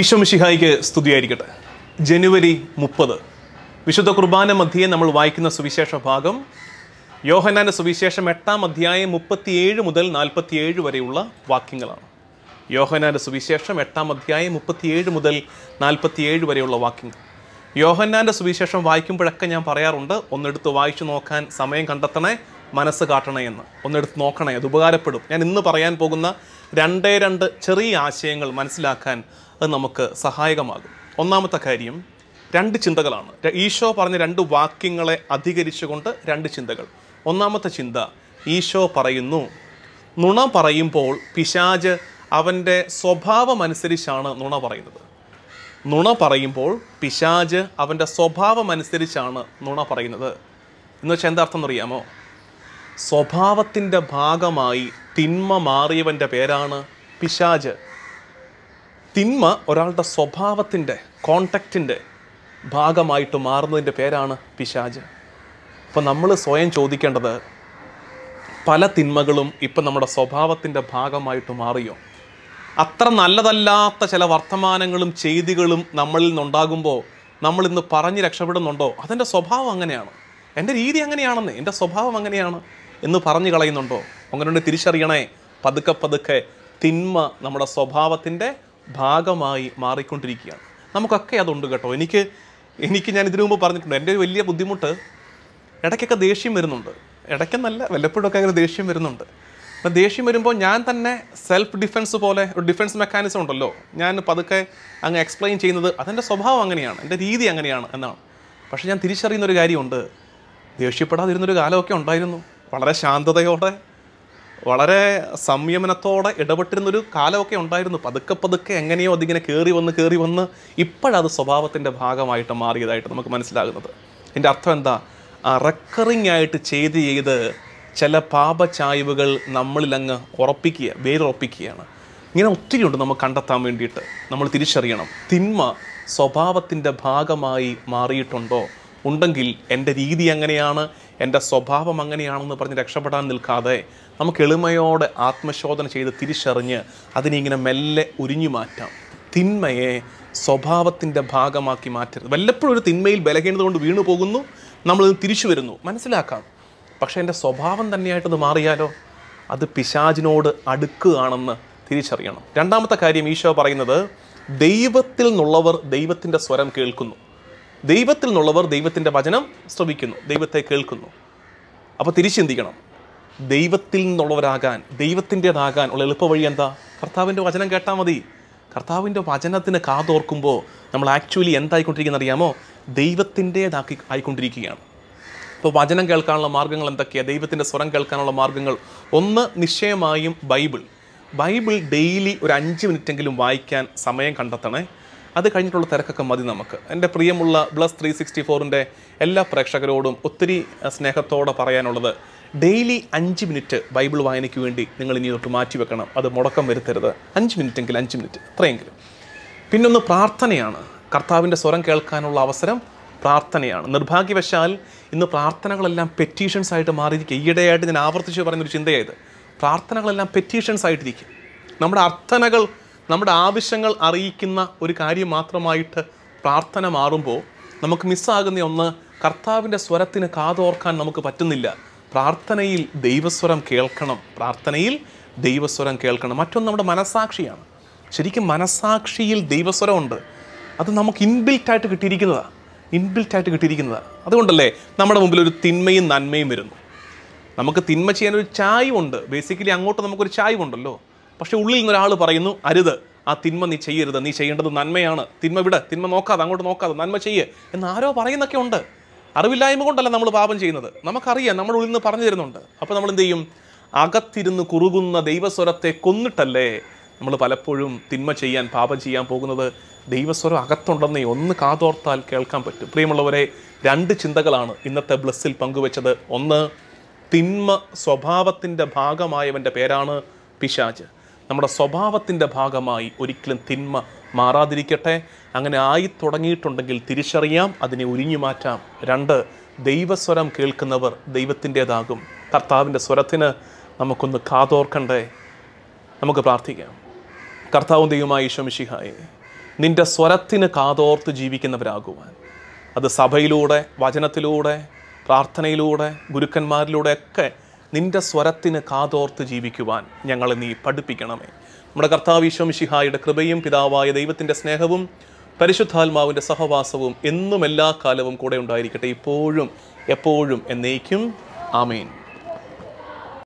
ഈശോമിഷിഹായിക്ക് സ്തുതിയായിരിക്കട്ടെ ജനുവരി മുപ്പത് വിശുദ്ധ കുർബാന മധ്യേ നമ്മൾ വായിക്കുന്ന സുവിശേഷ ഭാഗം യോഹനാന്റെ സുവിശേഷം എട്ടാം അധ്യായം മുപ്പത്തിയേഴ് മുതൽ നാൽപ്പത്തിയേഴ് വരെയുള്ള വാക്യങ്ങളാണ് യോഹനാന്റെ സുവിശേഷം എട്ടാം അധ്യായം മുപ്പത്തിയേഴ് മുതൽ നാൽപ്പത്തിയേഴ് വരെയുള്ള വാക്യങ്ങൾ യോഹന്നാൻ്റെ സുവിശേഷം വായിക്കുമ്പോഴൊക്കെ ഞാൻ പറയാറുണ്ട് ഒന്നെടുത്ത് വായിച്ചു നോക്കാൻ സമയം കണ്ടെത്തണേ മനസ്സ് കാട്ടണേ എന്ന് ഒന്നെടുത്ത് നോക്കണേ അത് ഉപകാരപ്പെടും ഞാൻ ഇന്ന് പറയാൻ പോകുന്ന രണ്ടേ രണ്ട് ചെറിയ ആശയങ്ങൾ മനസ്സിലാക്കാൻ അത് നമുക്ക് സഹായകമാകും ഒന്നാമത്തെ കാര്യം രണ്ട് ചിന്തകളാണ് ഈശോ പറഞ്ഞ രണ്ട് വാക്യങ്ങളെ അധികരിച്ചുകൊണ്ട് രണ്ട് ചിന്തകൾ ഒന്നാമത്തെ ചിന്ത ഈശോ പറയുന്നു നുണ പറയുമ്പോൾ പിശാജ് അവൻ്റെ സ്വഭാവമനുസരിച്ചാണ് നുണ പറയുന്നത് നുണ പറയുമ്പോൾ പിശാജ് അവൻ്റെ സ്വഭാവമനുസരിച്ചാണ് നുണ പറയുന്നത് എന്ന് വെച്ചാൽ എന്താ അർത്ഥം എന്നറിയാമോ സ്വഭാവത്തിൻ്റെ ഭാഗമായി തിന്മ മാറിയവൻ്റെ പേരാണ് പിശാജ് തിന്മ ഒരാളുടെ സ്വഭാവത്തിൻ്റെ കോണ്ടക്റ്റിൻ്റെ ഭാഗമായിട്ട് മാറുന്നതിൻ്റെ പേരാണ് പിശാജ് അപ്പോൾ നമ്മൾ സ്വയം ചോദിക്കേണ്ടത് പല തിന്മകളും ഇപ്പം നമ്മുടെ സ്വഭാവത്തിൻ്റെ ഭാഗമായിട്ട് മാറിയോ അത്ര നല്ലതല്ലാത്ത ചില വർത്തമാനങ്ങളും ചെയ്തികളും നമ്മളിൽ നിന്നുണ്ടാകുമ്പോൾ നമ്മൾ ഇന്ന് പറഞ്ഞ് രക്ഷപ്പെടുന്നുണ്ടോ അതെൻ്റെ സ്വഭാവം അങ്ങനെയാണ് എൻ്റെ രീതി അങ്ങനെയാണെന്ന് എൻ്റെ സ്വഭാവം അങ്ങനെയാണ് എന്ന് പറഞ്ഞു കളയുന്നുണ്ടോ അങ്ങനെ തിരിച്ചറിയണേ പതുക്കെ പതുക്കെ തിന്മ നമ്മുടെ സ്വഭാവത്തിൻ്റെ ഭാഗമായി മാറിക്കൊണ്ടിരിക്കുകയാണ് നമുക്കൊക്കെ അതുണ്ട് കേട്ടോ എനിക്ക് എനിക്ക് ഞാൻ ഇതിനു മുമ്പ് പറഞ്ഞിട്ടുണ്ട് എൻ്റെ വലിയ ബുദ്ധിമുട്ട് ഇടയ്ക്കൊക്കെ ദേഷ്യം വരുന്നുണ്ട് ഇടയ്ക്കെന്നല്ല വല്ലപ്പോഴൊക്കെ അങ്ങനെ ദേഷ്യം വരുന്നുണ്ട് അപ്പം ദേഷ്യം വരുമ്പോൾ ഞാൻ തന്നെ സെൽഫ് ഡിഫെൻസ് പോലെ ഒരു ഡിഫെൻസ് മെക്കാനിസം ഉണ്ടല്ലോ ഞാൻ പതുക്കെ അങ്ങ് എക്സ്പ്ലെയിൻ ചെയ്യുന്നത് അതെൻ്റെ സ്വഭാവം അങ്ങനെയാണ് എൻ്റെ രീതി അങ്ങനെയാണ് എന്നാണ് പക്ഷേ ഞാൻ തിരിച്ചറിയുന്നൊരു കാര്യമുണ്ട് ദേഷ്യപ്പെടാതിരുന്നൊരു കാലമൊക്കെ ഉണ്ടായിരുന്നു വളരെ ശാന്തതയോടെ വളരെ സംയമനത്തോടെ ഇടപെട്ടിരുന്നൊരു കാലമൊക്കെ ഉണ്ടായിരുന്നു പതുക്കെ പതുക്കെ എങ്ങനെയോ അതിങ്ങനെ കയറി വന്ന് കയറി വന്ന് ഇപ്പോഴത് സ്വഭാവത്തിൻ്റെ ഭാഗമായിട്ട് മാറിയതായിട്ട് നമുക്ക് മനസ്സിലാകുന്നത് എൻ്റെ അർത്ഥം എന്താ റെക്കറിങ് ആയിട്ട് ചെയ്ത് ചെയ്ത് ചില പാപചായ്വുകൾ നമ്മളിലങ്ങ് ഉറപ്പിക്കുക വേരുറപ്പിക്കുകയാണ് ഇങ്ങനെ ഒത്തിരിയുണ്ട് നമുക്ക് കണ്ടെത്താൻ വേണ്ടിയിട്ട് നമ്മൾ തിരിച്ചറിയണം തിന്മ സ്വഭാവത്തിൻ്റെ ഭാഗമായി മാറിയിട്ടുണ്ടോ ഉണ്ടെങ്കിൽ എൻ്റെ രീതി അങ്ങനെയാണ് എൻ്റെ സ്വഭാവം അങ്ങനെയാണെന്ന് പറഞ്ഞ് രക്ഷപ്പെടാൻ നിൽക്കാതെ നമുക്ക് എളിമയോടെ ആത്മശോധന ചെയ്ത് തിരിച്ചറിഞ്ഞ് അതിനിങ്ങനെ ഇങ്ങനെ മെല്ലെ ഉരിഞ്ഞു മാറ്റാം തിന്മയെ സ്വഭാവത്തിൻ്റെ ഭാഗമാക്കി മാറ്റരുത് വല്ലപ്പോഴും ഒരു തിന്മയിൽ ബലഹീനത കൊണ്ട് വീണു പോകുന്നു നമ്മൾ തിരിച്ചു വരുന്നു മനസ്സിലാക്കാം പക്ഷേ എൻ്റെ സ്വഭാവം തന്നെയായിട്ടത് മാറിയാലോ അത് പിശാചിനോട് അടുക്കുകയാണെന്ന് തിരിച്ചറിയണം രണ്ടാമത്തെ കാര്യം ഈശോ പറയുന്നത് ദൈവത്തിൽ നിന്നുള്ളവർ ദൈവത്തിൻ്റെ സ്വരം കേൾക്കുന്നു ദൈവത്തിൽ നിന്നുള്ളവർ ദൈവത്തിൻ്റെ വചനം ശ്രവിക്കുന്നു ദൈവത്തെ കേൾക്കുന്നു അപ്പോൾ തിരിച്ചിന്തിക്കണം ദൈവത്തിൽ നിന്നുള്ളവരാകാൻ ദൈവത്തിൻ്റെതാകാൻ ഉള്ള എളുപ്പവഴി എന്താ കർത്താവിൻ്റെ വചനം കേട്ടാൽ മതി കർത്താവിൻ്റെ വചനത്തിന് കാതോർക്കുമ്പോൾ നമ്മൾ ആക്ച്വലി എന്തായിക്കൊണ്ടിരിക്കുന്ന അറിയാമോ ദൈവത്തിൻ്റെതാക്കി ആയിക്കൊണ്ടിരിക്കുകയാണ് ഇപ്പോൾ വചനം കേൾക്കാനുള്ള മാർഗ്ഗങ്ങൾ എന്തൊക്കെയാണ് ദൈവത്തിൻ്റെ സ്വരം കേൾക്കാനുള്ള മാർഗ്ഗങ്ങൾ ഒന്ന് നിശ്ചയമായും ബൈബിൾ ബൈബിൾ ഡെയിലി ഒരു അഞ്ച് മിനിറ്റെങ്കിലും വായിക്കാൻ സമയം കണ്ടെത്തണേ അത് കഴിഞ്ഞിട്ടുള്ള തിരക്കൊക്കെ മതി നമുക്ക് എൻ്റെ പ്രിയമുള്ള ബ്ലസ് ത്രീ സിക്സ്റ്റി ഫോറിൻ്റെ എല്ലാ പ്രേക്ഷകരോടും ഒത്തിരി സ്നേഹത്തോടെ പറയാനുള്ളത് ഡെയിലി അഞ്ച് മിനിറ്റ് ബൈബിൾ വായനയ്ക്ക് വേണ്ടി നിങ്ങൾ ഇനി തൊട്ട് മാറ്റി വെക്കണം അത് മുടക്കം വരുത്തരുത് അഞ്ച് എങ്കിലും അഞ്ച് മിനിറ്റ് ഇത്രയെങ്കിലും പിന്നൊന്ന് പ്രാർത്ഥനയാണ് കർത്താവിൻ്റെ സ്വരം കേൾക്കാനുള്ള അവസരം പ്രാർത്ഥനയാണ് നിർഭാഗ്യവശാൽ ഇന്ന് പ്രാർത്ഥനകളെല്ലാം പെറ്റീഷൻസ് ആയിട്ട് മാറിയിരിക്കുക ഈയിടെയായിട്ട് ഞാൻ ആവർത്തിച്ച് പറയുന്നൊരു ചിന്തയായത് പ്രാർത്ഥനകളെല്ലാം പെറ്റീഷൻസ് ആയിട്ടിരിക്കും നമ്മുടെ അർത്ഥനകൾ നമ്മുടെ ആവശ്യങ്ങൾ അറിയിക്കുന്ന ഒരു കാര്യം മാത്രമായിട്ട് പ്രാർത്ഥന മാറുമ്പോൾ നമുക്ക് മിസ്സാകുന്ന ഒന്ന് കർത്താവിൻ്റെ സ്വരത്തിന് കാതോർക്കാൻ നമുക്ക് പറ്റുന്നില്ല പ്രാർത്ഥനയിൽ ദൈവസ്വരം കേൾക്കണം പ്രാർത്ഥനയിൽ ദൈവസ്വരം കേൾക്കണം മറ്റൊന്ന് നമ്മുടെ മനസാക്ഷിയാണ് ശരിക്കും മനസാക്ഷിയിൽ ദൈവസ്വരമുണ്ട് അത് നമുക്ക് ഇൻബിൽറ്റായിട്ട് കിട്ടിയിരിക്കുന്നതാണ് ഇൻബിൽറ്റായിട്ട് കിട്ടിയിരിക്കുന്നതാണ് അതുകൊണ്ടല്ലേ നമ്മുടെ മുമ്പിൽ ഒരു തിന്മയും നന്മയും വരുന്നു നമുക്ക് തിന്മ ചെയ്യാൻ ഒരു ചായവുണ്ട് ബേസിക്കലി അങ്ങോട്ട് നമുക്കൊരു ചായവുണ്ടല്ലോ പക്ഷേ ഉള്ളിൽ നിന്ന് ഒരാൾ പറയുന്നു അരുത് ആ തിന്മ നീ ചെയ്യരുത് നീ ചെയ്യേണ്ടത് നന്മയാണ് തിന്മ വിട് തിന്മ നോക്കാതെ അങ്ങോട്ട് നോക്കാതെ നന്മ ചെയ്യേ എന്ന് ആരോ പറയുന്നൊക്കെ ഉണ്ട് അറിവില്ലായ്മ കൊണ്ടല്ല നമ്മൾ പാപം ചെയ്യുന്നത് നമുക്കറിയാം നമ്മുടെ ഉള്ളിൽ നിന്ന് പറഞ്ഞു തരുന്നുണ്ട് അപ്പോൾ നമ്മൾ എന്ത് ചെയ്യും അകത്തിരുന്ന് കുറുകുന്ന ദൈവസ്വരത്തെ കൊന്നിട്ടല്ലേ നമ്മൾ പലപ്പോഴും തിന്മ ചെയ്യാൻ പാപം ചെയ്യാൻ പോകുന്നത് ദൈവസ്വരം അകത്തുണ്ടെന്നേ ഒന്ന് കാതോർത്താൽ കേൾക്കാൻ പറ്റും പ്രിയമുള്ളവരെ രണ്ട് ചിന്തകളാണ് ഇന്നത്തെ ബ്ലസ്സിൽ പങ്കുവച്ചത് ഒന്ന് തിന്മ സ്വഭാവത്തിൻ്റെ ഭാഗമായവൻ്റെ പേരാണ് പിശാജ് നമ്മുടെ സ്വഭാവത്തിൻ്റെ ഭാഗമായി ഒരിക്കലും തിന്മ മാറാതിരിക്കട്ടെ അങ്ങനെ ആയി തുടങ്ങിയിട്ടുണ്ടെങ്കിൽ തിരിച്ചറിയാം അതിനെ ഉരിഞ്ഞു മാറ്റാം രണ്ട് ദൈവസ്വരം കേൾക്കുന്നവർ ദൈവത്തിൻ്റേതാകും കർത്താവിൻ്റെ സ്വരത്തിന് നമുക്കൊന്ന് കാതോർക്കണ്ടേ നമുക്ക് പ്രാർത്ഥിക്കാം കർത്താവും ദൈവമായി ഈശോമിഷിഹായി നിൻ്റെ സ്വരത്തിന് കാതോർത്ത് ജീവിക്കുന്നവരാകുവാൻ അത് സഭയിലൂടെ വചനത്തിലൂടെ പ്രാർത്ഥനയിലൂടെ ഗുരുക്കന്മാരിലൂടെയൊക്കെ നിന്റെ സ്വരത്തിന് കാതോർത്ത് ജീവിക്കുവാൻ ഞങ്ങളെ നീ പഠിപ്പിക്കണമേ നമ്മുടെ കർത്താവിശ്വമിഷിഹായുടെ കൃപയും പിതാവായ ദൈവത്തിൻ്റെ സ്നേഹവും പരിശുദ്ധാത്മാവിൻ്റെ സഹവാസവും എന്നും എല്ലാ കാലവും കൂടെ ഉണ്ടായിരിക്കട്ടെ ഇപ്പോഴും എപ്പോഴും എന്നേക്കും ആമേൻ